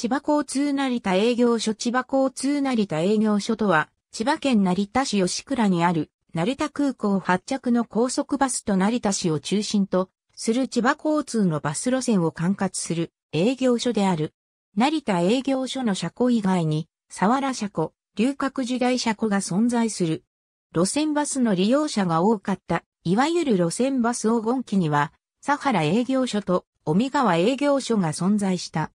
千葉交通成田営業所千葉交通成田営業所とは、千葉県成田市吉倉にある、成田空港発着の高速バスと成田市を中心とする千葉交通のバス路線を管轄する営業所である。成田営業所の車庫以外に、佐原車庫、龍角時代車庫が存在する。路線バスの利用者が多かった、いわゆる路線バス黄金期には、佐原営業所と尾身川営業所が存在した。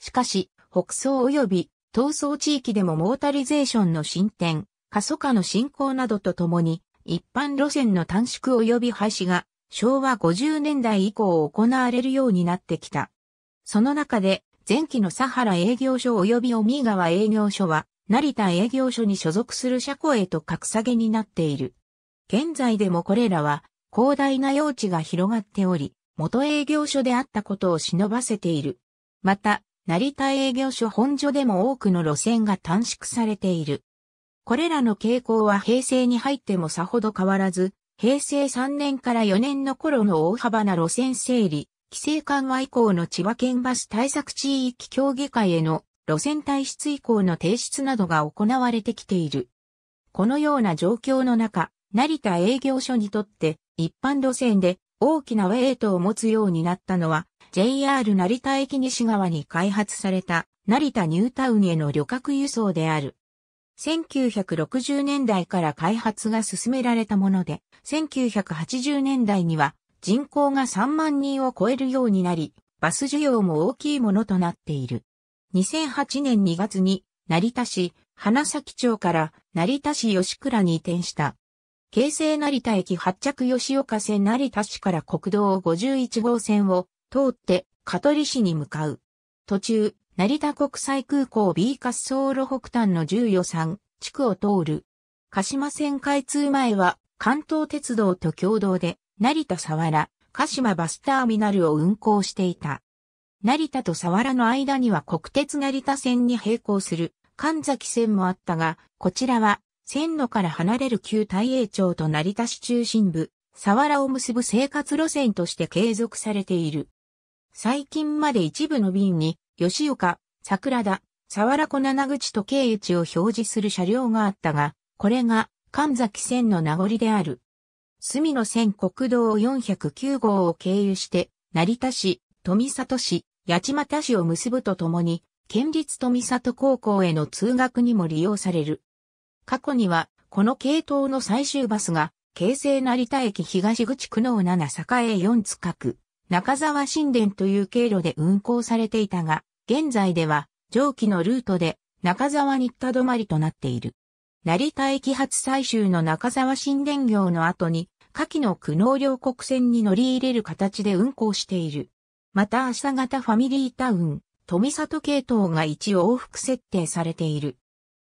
しかし、北総及び東総地域でもモータリゼーションの進展、過疎化の進行などとともに、一般路線の短縮及び廃止が昭和50年代以降行われるようになってきた。その中で、前期のサハラ営業所及びオミー川営業所は、成田営業所に所属する車庫へと格下げになっている。現在でもこれらは、広大な用地が広がっており、元営業所であったことを忍ばせている。また、成田営業所本所でも多くの路線が短縮されている。これらの傾向は平成に入ってもさほど変わらず、平成3年から4年の頃の大幅な路線整理、規制緩和以降の千葉県バス対策地域協議会への路線退出以降の提出などが行われてきている。このような状況の中、成田営業所にとって一般路線で大きなウェイトを持つようになったのは JR 成田駅西側に開発された成田ニュータウンへの旅客輸送である。1960年代から開発が進められたもので、1980年代には人口が3万人を超えるようになり、バス需要も大きいものとなっている。2008年2月に成田市花咲町から成田市吉倉に移転した。京成成田駅発着吉岡線成田市から国道51号線を通って香取市に向かう。途中、成田国際空港 B 滑走路北端の重予山地区を通る。鹿島線開通前は関東鉄道と共同で成田沢原、鹿島バスターミナルを運行していた。成田と沢原の間には国鉄成田線に並行する神崎線もあったが、こちらは線路から離れる旧大栄町と成田市中心部、沢原を結ぶ生活路線として継続されている。最近まで一部の便に、吉岡、桜田、沢良湖七口と経由地を表示する車両があったが、これが神崎線の名残である。隅野線国道409号を経由して、成田市、富里市、八街市を結ぶとともに、県立富里高校への通学にも利用される。過去には、この系統の最終バスが、京成成田駅東口区の7栄4つ角。中沢神殿という経路で運行されていたが、現在では上記のルートで中沢に行った止まりとなっている。成田駅発最終の中沢新殿業の後に、下記の苦悩両国線に乗り入れる形で運行している。また朝方ファミリータウン、富里系統が一往復設定されている。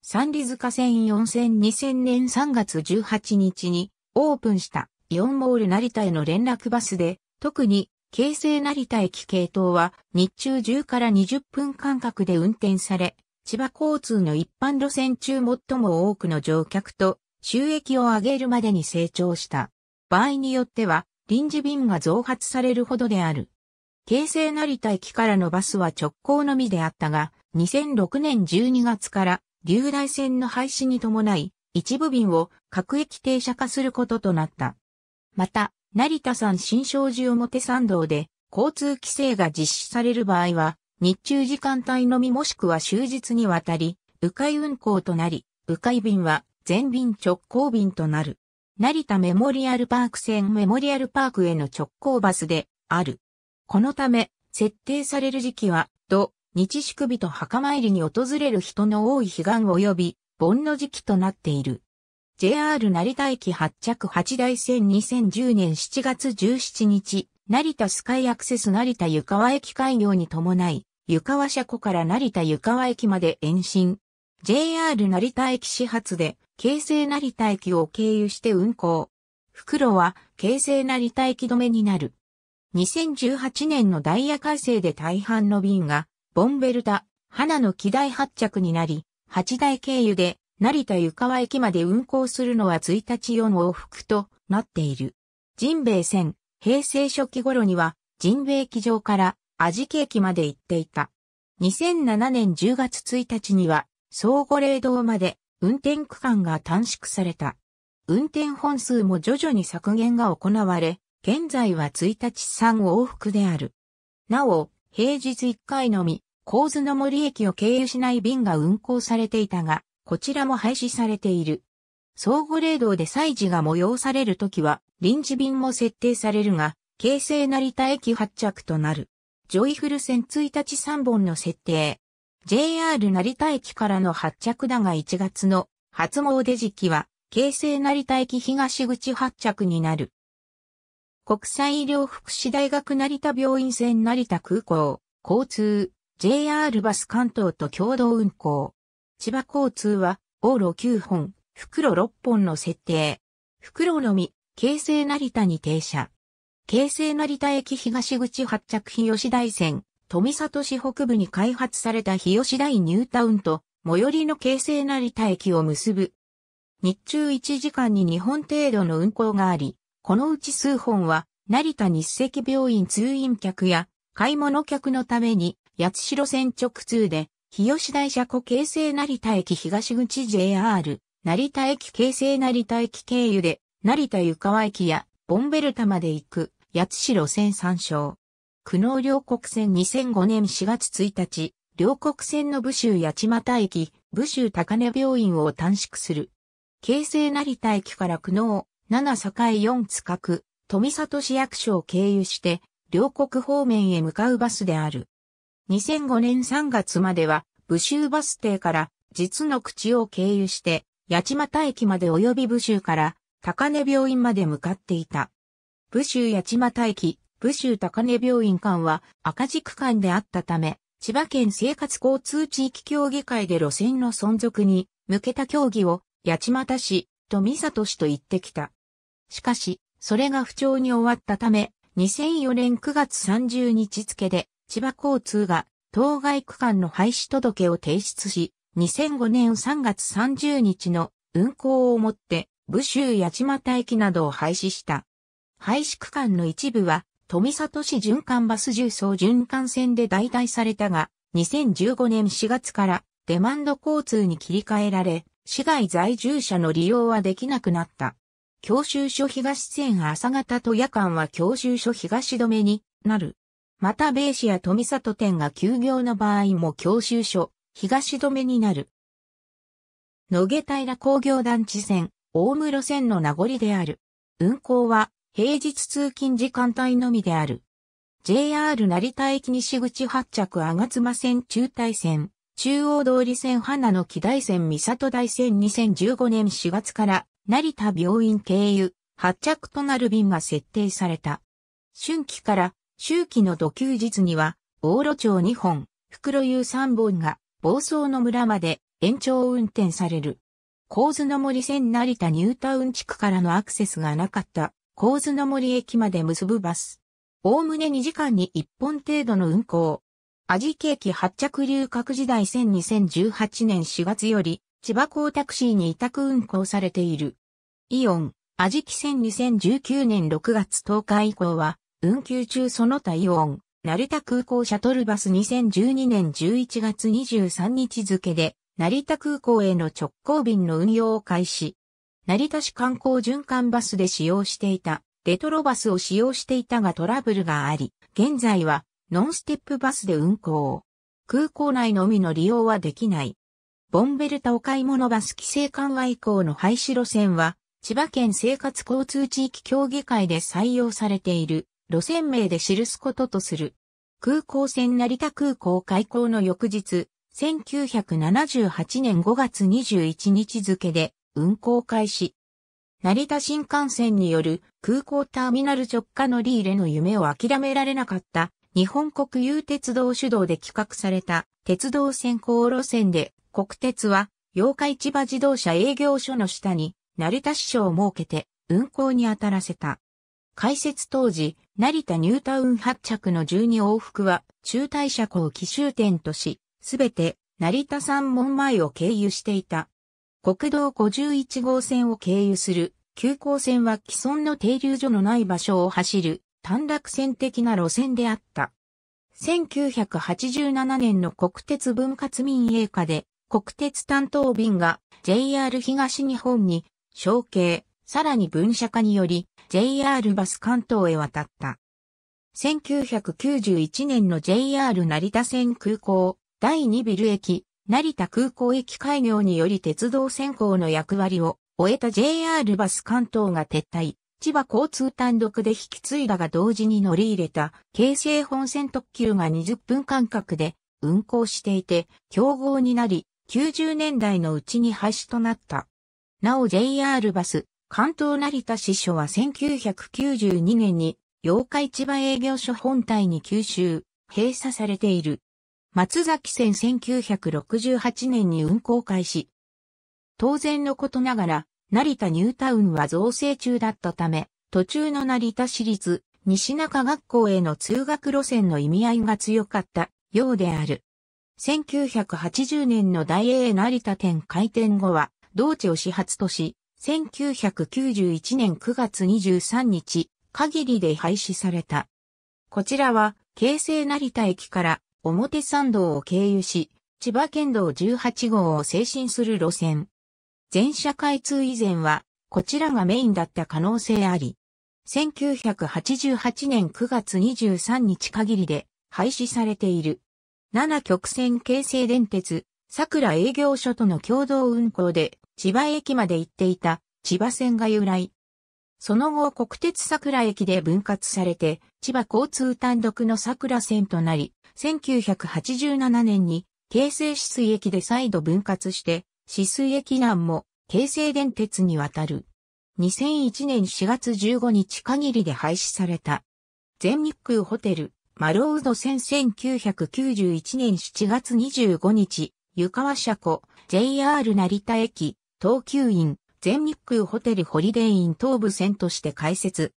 三里塚線4線2000年3月18日にオープンしたイオンモール成田への連絡バスで、特に京成成田駅系統は日中10から20分間隔で運転され、千葉交通の一般路線中最も多くの乗客と収益を上げるまでに成長した。場合によっては臨時便が増発されるほどである。京成成田駅からのバスは直行のみであったが、2006年12月から流大線の廃止に伴い、一部便を各駅停車化することとなった。また、成田山新勝寺表参道で交通規制が実施される場合は、日中時間帯のみもしくは終日にわたり、迂回運行となり、迂回便は全便直行便となる。成田メモリアルパーク線メモリアルパークへの直行バスである。このため、設定される時期は、土、日祝日と墓参りに訪れる人の多い悲願及び、盆の時期となっている。JR 成田駅発着8台線2010年7月17日、成田スカイアクセス成田湯川駅開業に伴い、湯川車庫から成田湯川駅まで延伸。JR 成田駅始発で、京成成田駅を経由して運行。袋は、京成成田駅止めになる。2018年のダイヤ改正で大半の便が、ボンベルダ、花の機台発着になり、8台経由で成田湯川駅まで運行するのは1日4往復となっている。神兵線、平成初期頃には神兵駅場から味木駅まで行っていた。2007年10月1日には総合霊堂まで運転区間が短縮された。運転本数も徐々に削減が行われ、現在は1日3往復である。なお、平日1回のみ、高津の森駅を経由しない便が運行されていたが、こちらも廃止されている。相互霊道で祭事が催されるときは、臨時便も設定されるが、京成成田駅発着となる。ジョイフル線1日3本の設定。JR 成田駅からの発着だが1月の初詣時期は、京成成田駅東口発着になる。国際医療福祉大学成田病院線成田空港、交通、JR バス関東と共同運行。千葉交通は、往路9本、袋6本の設定。袋のみ、京成成田に停車。京成成田駅東口発着日吉台線、富里市北部に開発された日吉台ニュータウンと、最寄りの京成成田駅を結ぶ。日中1時間に2本程度の運行があり、このうち数本は、成田日赤病院通院客や、買い物客のために、八代線直通で、日吉大車庫京成成田駅東口 JR、成田駅京成成田駅経由で、成田湯川駅や、ボンベルタまで行く、八代線参照。久能両国線2005年4月1日、両国線の武州八幡駅、武州高根病院を短縮する。京成成田駅から久能、七堺四津角、富里市役所を経由して、両国方面へ向かうバスである。2005年3月までは、武州バス停から実の口を経由して、八街駅まで及び武州から高根病院まで向かっていた。武州八幡駅、武州高根病院間は赤字区間であったため、千葉県生活交通地域協議会で路線の存続に向けた協議を八幡市、と三里市と言ってきた。しかし、それが不調に終わったため、2004年9月30日付で千葉交通が当該区間の廃止届を提出し、2005年3月30日の運行をもって、武州八幡駅などを廃止した。廃止区間の一部は、富里市循環バス重装循環線で代替されたが、2015年4月からデマンド交通に切り替えられ、市外在住者の利用はできなくなった。教習所東線朝方と夜間は教習所東止めになる。またベーシや富里店が休業の場合も教習所、東止めになる。野毛平工業団地線、大室線の名残である。運行は平日通勤時間帯のみである。JR 成田駅西口発着吾妻線中台線、中央通り線花の木大線三里大線2015年4月から成田病院経由発着となる便が設定された。春季から周期の土休日には、往路町2本、袋湯3本が、房総の村まで延長運転される。構図の森線成田ニュータウン地区からのアクセスがなかった構図の森駅まで結ぶバス。おおむね2時間に1本程度の運行。味ケーキ発着流各時代2018年4月より千葉港タクシーに委託運行されている。イオン、味キ1 2019年6月10日以降は運休中その他イオン、成田空港シャトルバス2012年11月23日付で、成田空港への直行便の運用を開始。成田市観光循環バスで使用していた、レトロバスを使用していたがトラブルがあり、現在は、ノンステップバスで運行。空港内のみの利用はできない。ボンベルタお買い物バス規制緩和以降の廃止路線は、千葉県生活交通地域協議会で採用されている路線名で記すこととする。空港線成田空港開港の翌日、1978年5月21日付で運行開始。成田新幹線による空港ターミナル直下乗り入れの夢を諦められなかった日本国有鉄道主導で企画された鉄道線行路線で国鉄は八日市場自動車営業所の下に成田支所を設けて運行に当たらせた。開設当時、成田ニュータウン発着の12往復は、中大車庫を奇襲点とし、すべて成田山門前を経由していた。国道51号線を経由する、急行線は既存の停留所のない場所を走る、短絡線的な路線であった。1987年の国鉄分割民営化で、国鉄担当便が JR 東日本に、承継、さらに分社化により、JR バス関東へ渡った。1991年の JR 成田線空港第2ビル駅、成田空港駅開業により鉄道専行の役割を終えた JR バス関東が撤退、千葉交通単独で引き継いだが同時に乗り入れた京成本線特急が20分間隔で運行していて競合になり90年代のうちに廃止となった。なお JR バス関東成田支所は1992年に、八日市場営業所本体に吸収、閉鎖されている。松崎線1968年に運行開始。当然のことながら、成田ニュータウンは造成中だったため、途中の成田市立、西中学校への通学路線の意味合いが強かったようである。1980年の大英成田店開店後は、同地を始発とし、1991年9月23日、限りで廃止された。こちらは、京成成田駅から表参道を経由し、千葉県道18号を精進する路線。全車開通以前は、こちらがメインだった可能性あり。1988年9月23日限りで廃止されている。7曲線京成電鉄、桜営業所との共同運行で千葉駅まで行っていた千葉線が由来。その後国鉄桜駅で分割されて、千葉交通単独の桜線となり、1987年に京成止水駅で再度分割して、止水駅南も京成電鉄に渡る。2001年4月15日限りで廃止された。全日空ホテル、マロウド線1991年7月25日、湯川車庫、JR 成田駅、東急院、全日空ホテルホリデー院東部線として開設。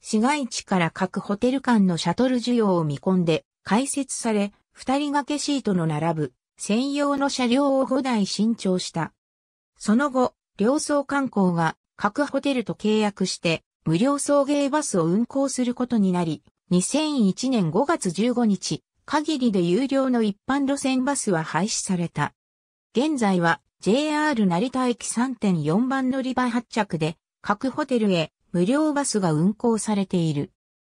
市街地から各ホテル間のシャトル需要を見込んで開設され、二人掛けシートの並ぶ専用の車両を5台新調した。その後、両層観光が各ホテルと契約して無料送迎バスを運行することになり、2001年5月15日限りで有料の一般路線バスは廃止された。現在は JR 成田駅3.4番乗り場発着で、各ホテルへ無料バスが運行されている。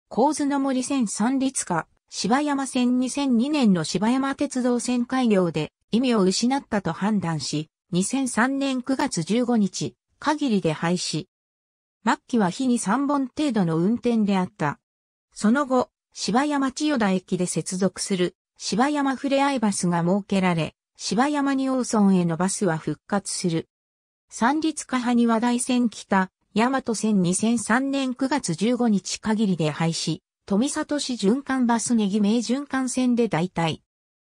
構図の森線三立化、芝山線2002年の芝山鉄道線開業で意味を失ったと判断し、2003年9月15日、限りで廃止。末期は日に3本程度の運転であった。その後、芝山千代田駅で接続する芝山ふれあいバスが設けられ、芝山に大村へのバスは復活する。三立下派に話題線北、大和線2003年9月15日限りで廃止、富里市循環バスネギ名循環線で代替。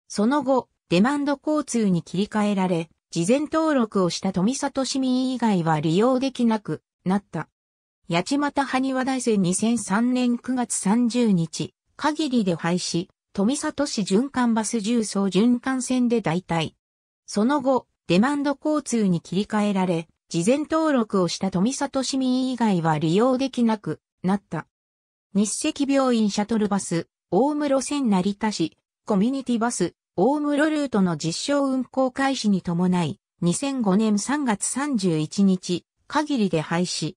その後、デマンド交通に切り替えられ、事前登録をした富里市民以外は利用できなくなった。八幡又埴輪大線2003年9月30日、限りで廃止、富里市循環バス重装循環線で代替。その後、デマンド交通に切り替えられ、事前登録をした富里市民以外は利用できなくなった。日赤病院シャトルバス、大室線成田市、コミュニティバス、大室ルートの実証運行開始に伴い、2005年3月31日、限りで廃止。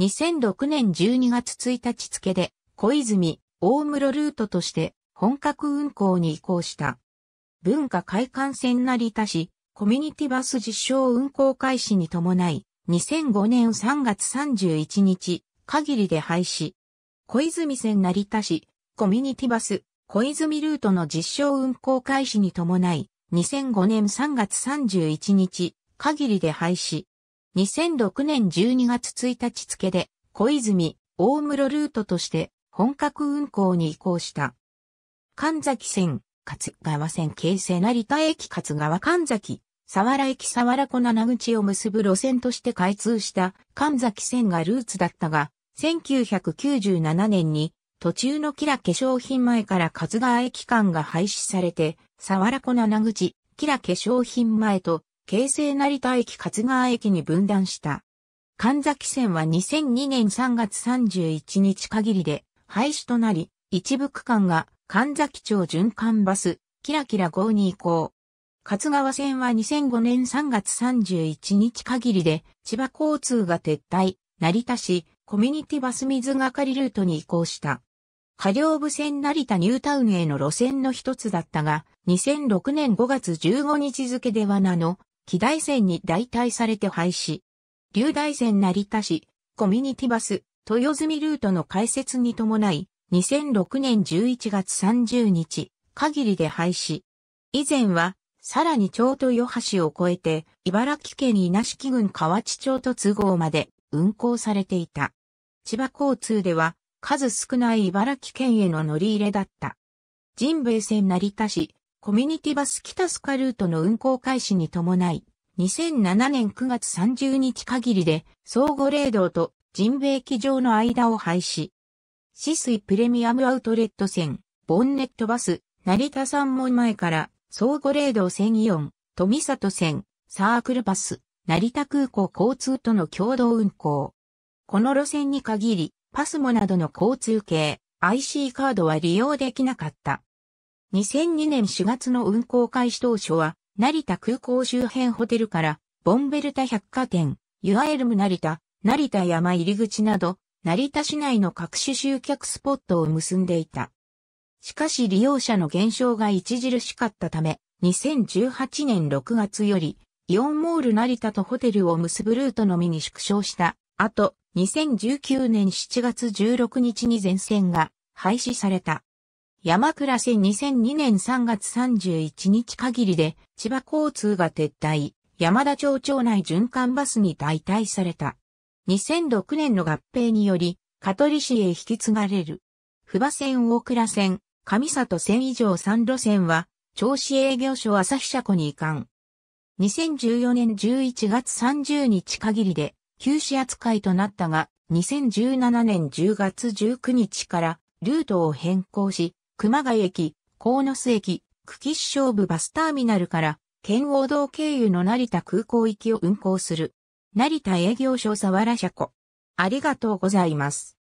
2006年12月1日付で、小泉、大室ルートとして、本格運行に移行した。文化会館線成田市、コミュニティバス実証運行開始に伴い、2005年3月31日、限りで廃止。小泉線成田市、コミュニティバス、小泉ルートの実証運行開始に伴い、2005年3月31日、限りで廃止。2006年12月1日付で、小泉、大室ルートとして、本格運行に移行した。神崎線、勝川線京成成田駅勝川神崎、佐原駅佐原湖七口を結ぶ路線として開通した神崎線がルーツだったが、1997年に途中のキラ化粧品前から勝川駅間が廃止されて、佐原湖七口、キラ化粧品前と京成成田駅勝川駅に分断した。神崎線は2002年3月31日限りで廃止となり、一部区間が神崎町循環バス、キラキラ号に移行。勝川線は2005年3月31日限りで、千葉交通が撤退、成田市、コミュニティバス水がかりルートに移行した。下両部線成田ニュータウンへの路線の一つだったが、2006年5月15日付ではなの、木大線に代替されて廃止。流大線成田市、コミュニティバス、豊住ルートの開設に伴い、2006年11月30日、限りで廃止。以前は、さらに町と余橋を越えて、茨城県稲敷郡河内町と都合まで運行されていた。千葉交通では、数少ない茨城県への乗り入れだった。人米線成田市、コミュニティバス北スカルートの運行開始に伴い、2007年9月30日限りで、相互霊道と人米機場の間を廃止。シスイプレミアムアウトレット線、ボンネットバス、成田山門前から、総合ード線イオン、富里線、サークルバス、成田空港交通との共同運行。この路線に限り、パスモなどの交通系、IC カードは利用できなかった。2002年4月の運行開始当初は、成田空港周辺ホテルから、ボンベルタ百貨店、ユアエルム成田、成田山入口など、成田市内の各種集客スポットを結んでいた。しかし利用者の減少が著しかったため、2018年6月より、イオンモール成田とホテルを結ぶルートのみに縮小したあと、2019年7月16日に全線が廃止された。山倉線2002年3月31日限りで千葉交通が撤退、山田町町内循環バスに代替された。2006年の合併により、香取市へ引き継がれる。不破線大倉線、上里線以上3路線は、銚子営業所朝日社庫に移管。2014年11月30日限りで、休止扱いとなったが、2017年10月19日から、ルートを変更し、熊谷駅、鴻巣駅、久喜市勝部バスターミナルから、県央道経由の成田空港行きを運行する。成田営業所沢原社庫。ありがとうございます。